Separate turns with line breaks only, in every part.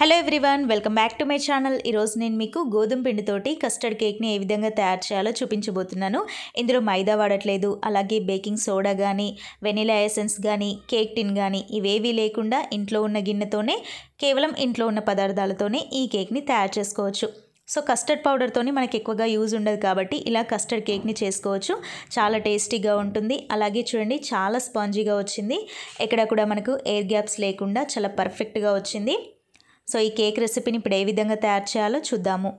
hello everyone welcome back to my channel ఈరోజు నేను మీకు గోధుమ పిండితోటి కస్టర్డ్ కేక్ని ఏ విధంగా తయారు చేయాలో చూపించబోతున్నాను ఇందులో మైదా వాడట్లేదు అలాగే బేకింగ్ సోడా కానీ వెనిలా ఎసెన్స్ కానీ కేక్ టిన్ కానీ ఇవేవీ లేకుండా ఇంట్లో ఉన్న గిన్నెతోనే కేవలం ఇంట్లో ఉన్న పదార్థాలతోనే ఈ కేక్ని తయారు చేసుకోవచ్చు సో కస్టర్డ్ పౌడర్తోని మనకి ఎక్కువగా యూజ్ ఉండదు కాబట్టి ఇలా కస్టర్డ్ కేక్ని చేసుకోవచ్చు చాలా టేస్టీగా ఉంటుంది అలాగే చూడండి చాలా స్పాంజీగా వచ్చింది ఎక్కడ కూడా మనకు ఎయిర్ గ్యాప్స్ లేకుండా చాలా పర్ఫెక్ట్గా వచ్చింది సో ఈ కేక్ రెసిపీని ఇప్పుడు ఏ విధంగా తయారు చేయాలో చూద్దాము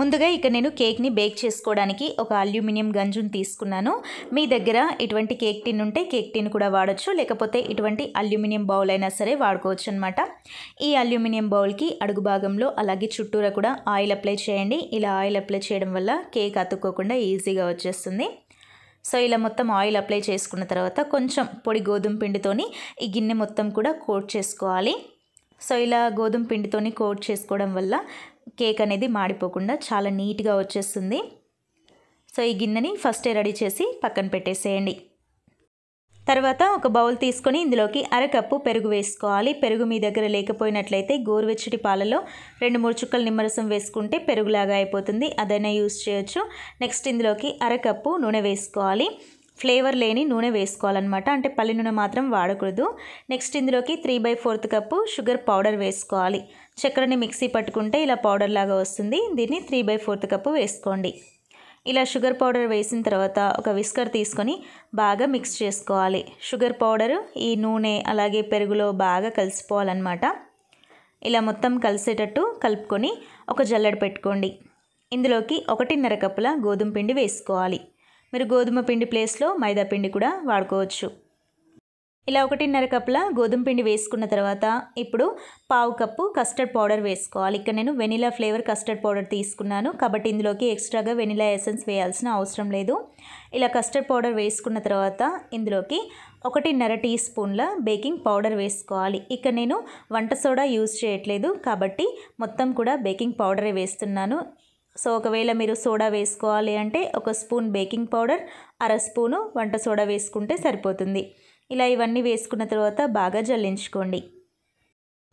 ముందుగా ఇక్కడ నేను కేక్ని బేక్ చేసుకోవడానికి ఒక అల్యూమినియం గంజును తీసుకున్నాను మీ దగ్గర ఇటువంటి కేక్ టిన్ ఉంటే కేక్ టిన్ కూడా వాడచ్చు లేకపోతే ఇటువంటి అల్యూమినియం బౌల్ అయినా సరే వాడుకోవచ్చు అనమాట ఈ అల్యూమినియం బౌల్కి అడుగు భాగంలో అలాగే చుట్టూరా కూడా ఆయిల్ అప్లై చేయండి ఇలా ఆయిల్ అప్లై చేయడం వల్ల కేక్ అతుక్కోకుండా ఈజీగా వచ్చేస్తుంది సో ఇలా మొత్తం ఆయిల్ అప్లై చేసుకున్న తర్వాత కొంచెం పొడి గోధుమ పిండితోని ఈ గిన్నె మొత్తం కూడా కోట్ చేసుకోవాలి సో ఇలా గోధుమ పిండితోని కోట్ చేసుకోవడం వల్ల కేక్ అనేది మాడిపోకుండా చాలా నీట్గా వచ్చేస్తుంది సో ఈ గిన్నెని ఫస్టే రెడీ చేసి పక్కన పెట్టేసేయండి తర్వాత ఒక బౌల్ తీసుకొని ఇందులోకి అరకప్పు పెరుగు వేసుకోవాలి పెరుగు మీ దగ్గర లేకపోయినట్లయితే గోరువెచ్చటి పాలలో రెండు మూడు చుక్కలు నిమ్మరసం వేసుకుంటే పెరుగులాగా అయిపోతుంది అదైనా యూస్ చేయొచ్చు నెక్స్ట్ ఇందులోకి అరకప్పు నూనె వేసుకోవాలి ఫ్లేవర్ లేని నూనె వేసుకోవాలన్నమాట అంటే పల్లి నూనె మాత్రం వాడకూడదు నెక్స్ట్ ఇందులోకి three by fourth cup sugar powder వేసుకోవాలి చక్కెరని మిక్సీ పట్టుకుంటే ఇలా పౌడర్ లాగా వస్తుంది దీన్ని త్రీ బై ఫోర్త్ కప్పు వేసుకోండి ఇలా షుగర్ పౌడర్ వేసిన తర్వాత ఒక విస్కర్ తీసుకొని బాగా మిక్స్ చేసుకోవాలి షుగర్ పౌడరు ఈ నూనె అలాగే పెరుగులో బాగా కలిసిపోవాలన్నమాట ఇలా మొత్తం కలిసేటట్టు కలుపుకొని ఒక జల్లెడ పెట్టుకోండి ఇందులోకి ఒకటిన్నర కప్పుల గోధుమ పిండి వేసుకోవాలి మీరు గోధుమ పిండి ప్లేస్లో మైదా పిండి కూడా వాడుకోవచ్చు ఇలా ఒకటిన్నర కప్పుల గోధుమ పిండి వేసుకున్న తర్వాత ఇప్పుడు పావు కప్పు కస్టర్డ్ పౌడర్ వేసుకోవాలి ఇక్కడ నేను వెనిలా ఫ్లేవర్ కస్టర్డ్ పౌడర్ తీసుకున్నాను కాబట్టి ఇందులోకి ఎక్స్ట్రాగా వెనిలా ఎసెన్స్ వేయాల్సిన అవసరం లేదు ఇలా కస్టర్డ్ పౌడర్ వేసుకున్న తర్వాత ఇందులోకి ఒకటిన్నర టీ స్పూన్ల బేకింగ్ పౌడర్ వేసుకోవాలి ఇక్కడ నేను వంట సోడా యూజ్ చేయట్లేదు కాబట్టి మొత్తం కూడా బేకింగ్ పౌడరే వేస్తున్నాను సో ఒకవేళ మీరు సోడా వేసుకోవాలి అంటే ఒక స్పూన్ బేకింగ్ పౌడర్ అర స్పూను వంట సోడా వేసుకుంటే సరిపోతుంది ఇలా ఇవన్నీ వేసుకున్న తర్వాత బాగా జల్లించుకోండి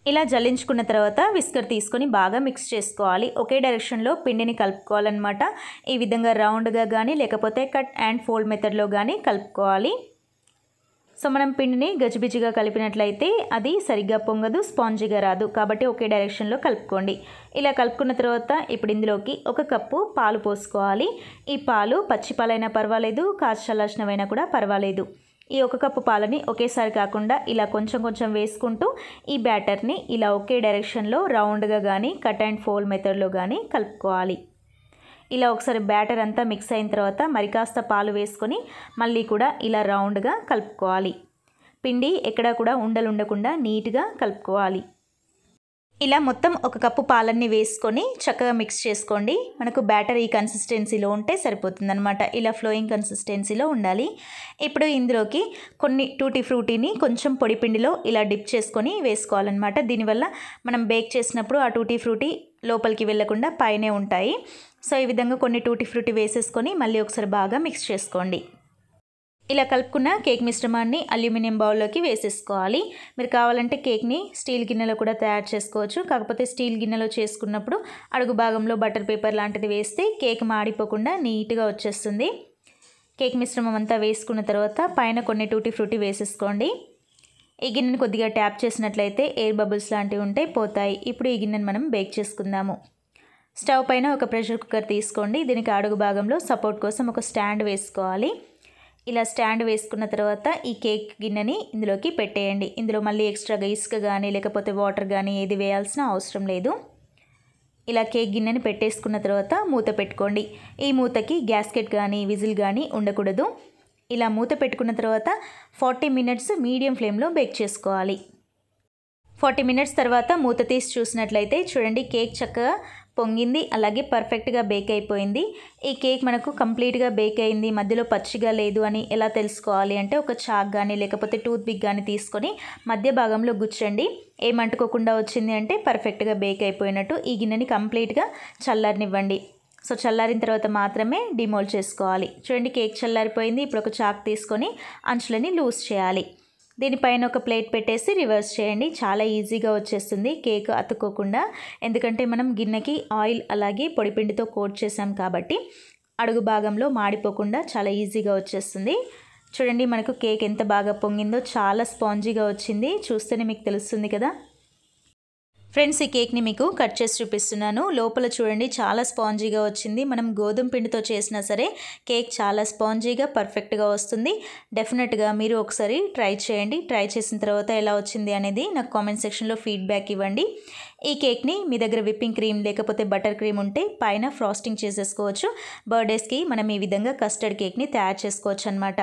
ఇలా జల్లించుకున్న తర్వాత విస్కర్ తీసుకొని బాగా మిక్స్ చేసుకోవాలి ఒకే డైరెక్షన్లో పిండిని కలుపుకోవాలన్నమాట ఈ విధంగా రౌండ్గా కానీ లేకపోతే కట్ అండ్ ఫోల్డ్ మెథడ్లో కానీ కలుపుకోవాలి సో మనం పిండిని గజిబిజిగా కలిపినట్లయితే అది సరిగ్గా పొంగదు స్పాంజీగా రాదు కాబట్టి ఒకే డైరెక్షన్లో కలుపుకోండి ఇలా కలుపుకున్న తర్వాత ఇప్పుడు ఇందులోకి ఒక కప్పు పాలు పోసుకోవాలి ఈ పాలు పచ్చి పాలైనా పర్వాలేదు కాచల్లాసినవైనా కూడా పర్వాలేదు ఈ ఒక కప్పు పాలని ఒకేసారి కాకుండా ఇలా కొంచెం కొంచెం వేసుకుంటూ ఈ బ్యాటర్ని ఇలా ఒకే డైరెక్షన్లో రౌండ్గా కానీ కట్ అండ్ ఫోల్ మెథడ్లో కానీ కలుపుకోవాలి ఇలా ఒకసారి బ్యాటర్ అంతా మిక్స్ అయిన తర్వాత మరి కాస్త పాలు వేసుకొని మళ్ళీ కూడా ఇలా రౌండ్గా కలుపుకోవాలి పిండి ఎక్కడా కూడా ఉండలు ఉండకుండా నీట్గా కలుపుకోవాలి ఇలా మొత్తం ఒక కప్పు పాలన్నీ వేసుకొని చక్కగా మిక్స్ చేసుకోండి మనకు బ్యాటర్ ఈ కన్సిస్టెన్సీలో ఉంటే సరిపోతుందనమాట ఇలా ఫ్లోయింగ్ కన్సిస్టెన్సీలో ఉండాలి ఇప్పుడు ఇందులోకి కొన్ని టూటీ ఫ్రూటీని కొంచెం పొడి పిండిలో ఇలా డిప్ చేసుకొని వేసుకోవాలన్నమాట దీనివల్ల మనం బేక్ చేసినప్పుడు ఆ టూటీ ఫ్రూటీ లోపలికి వెళ్లకుండా పైనే ఉంటాయి సో ఈ విధంగా కొన్ని టూటీ ఫ్రూటీ వేసేసుకొని మళ్ళీ ఒకసారి బాగా మిక్స్ చేసుకోండి ఇలా కలుపుకున్న కేక్ మిశ్రమాన్ని అల్యూమినియం బౌల్లోకి వేసేసుకోవాలి మీరు కావాలంటే కేక్ని స్టీల్ గిన్నెలో కూడా తయారు చేసుకోవచ్చు కాకపోతే స్టీల్ గిన్నెలో చేసుకున్నప్పుడు అడుగు భాగంలో బటర్ పేపర్ లాంటిది వేస్తే కేక్ మాడిపోకుండా నీట్గా వచ్చేస్తుంది కేక్ మిశ్రమం అంతా వేసుకున్న తర్వాత పైన కొన్ని టూటీ ఫ్రూటీ వేసేసుకోండి ఈ గిన్నెను కొద్దిగా ట్యాప్ చేసినట్లయితే ఎయిర్ బబుల్స్ లాంటివి ఉంటే పోతాయి ఇప్పుడు ఈ గిన్నెను మనం బేక్ చేసుకుందాము స్టవ్ పైన ఒక ప్రెషర్ కుక్కర్ తీసుకోండి దీనికి అడుగు భాగంలో సపోర్ట్ కోసం ఒక స్టాండ్ వేసుకోవాలి ఇలా స్టాండ్ వేసుకున్న తర్వాత ఈ కేక్ గిన్నెని ఇందులోకి పెట్టేయండి ఇందులో మళ్ళీ ఎక్స్ట్రాగా ఇసుక కానీ లేకపోతే వాటర్ కానీ ఏది వేయాల్సిన అవసరం లేదు ఇలా కేక్ గిన్నెని పెట్టేసుకున్న తర్వాత మూత పెట్టుకోండి ఈ మూతకి గ్యాస్కెట్ కానీ విజిల్ కానీ ఉండకూడదు ఇలా మూత పెట్టుకున్న తర్వాత ఫార్టీ మినిట్స్ మీడియం ఫ్లేమ్లో బేక్ చేసుకోవాలి ఫార్టీ మినిట్స్ తర్వాత మూత తీసి చూసినట్లయితే చూడండి కేక్ చక్కగా పొంగింది అలాగే పర్ఫెక్ట్గా బేక్ అయిపోయింది ఈ కేక్ మనకు కంప్లీట్గా బేక్ అయింది మధ్యలో పచ్చిగా లేదు అని ఎలా తెలుసుకోవాలి అంటే ఒక చాక్ కానీ లేకపోతే టూత్ పిక్ కానీ తీసుకొని మధ్య భాగంలో గుచ్చండి ఏమంటుకోకుండా వచ్చింది అంటే పర్ఫెక్ట్గా బేక్ అయిపోయినట్టు ఈ గిన్నెని కంప్లీట్గా చల్లారినివ్వండి సో చల్లారిన తర్వాత మాత్రమే డిమోల్డ్ చేసుకోవాలి చూడండి కేక్ చల్లారిపోయింది ఇప్పుడు ఒక చాక్ తీసుకొని అంచులని లూజ్ చేయాలి దీనిపైన ఒక ప్లేట్ పెట్టేసి రివర్స్ చేయండి చాలా ఈజీగా వచ్చేస్తుంది కేక్ అతుక్కోకుండా ఎందుకంటే మనం గిన్నెకి ఆయిల్ అలాగే పొడిపిండితో కోట్ చేసాం కాబట్టి అడుగు భాగంలో మాడిపోకుండా చాలా ఈజీగా వచ్చేస్తుంది చూడండి మనకు కేక్ ఎంత బాగా పొంగిందో చాలా స్పాంజీగా వచ్చింది చూస్తేనే మీకు తెలుస్తుంది కదా ఫ్రెండ్స్ ఈ కేక్ని మీకు కట్ చేసి చూపిస్తున్నాను లోపల చూడండి చాలా స్పాంజీగా వచ్చింది మనం గోధుమ పిండితో చేసినా సరే కేక్ చాలా స్పాంజీగా పర్ఫెక్ట్గా వస్తుంది డెఫినెట్గా మీరు ఒకసారి ట్రై చేయండి ట్రై చేసిన తర్వాత ఎలా వచ్చింది అనేది నాకు కామెంట్ సెక్షన్లో ఫీడ్బ్యాక్ ఇవ్వండి ఈ కేక్ని మీ దగ్గర విప్పింగ్ క్రీమ్ లేకపోతే బటర్ క్రీమ్ ఉంటే పైన ఫ్రాస్టింగ్ చేసేసుకోవచ్చు బర్త్డేస్కి మనం ఈ విధంగా కస్టర్డ్ కేక్ని తయారు చేసుకోవచ్చు అనమాట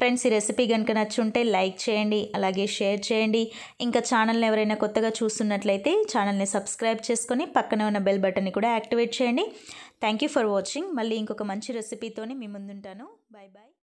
ఫ్రెండ్స్ ఈ రెసిపీ కనుక నచ్చుంటే లైక్ చేయండి అలాగే షేర్ చేయండి ఇంకా ఛానల్ని ఎవరైనా కొత్తగా చూస్తున్నట్లయితే ఛానల్ని సబ్స్క్రైబ్ చేసుకొని పక్కనే ఉన్న బెల్ బటన్ని కూడా యాక్టివేట్ చేయండి థ్యాంక్ యూ ఫర్ వాచింగ్ మళ్ళీ ఇంకొక మంచి రెసిపీతోని మీ ముందుంటాను బాయ్ బాయ్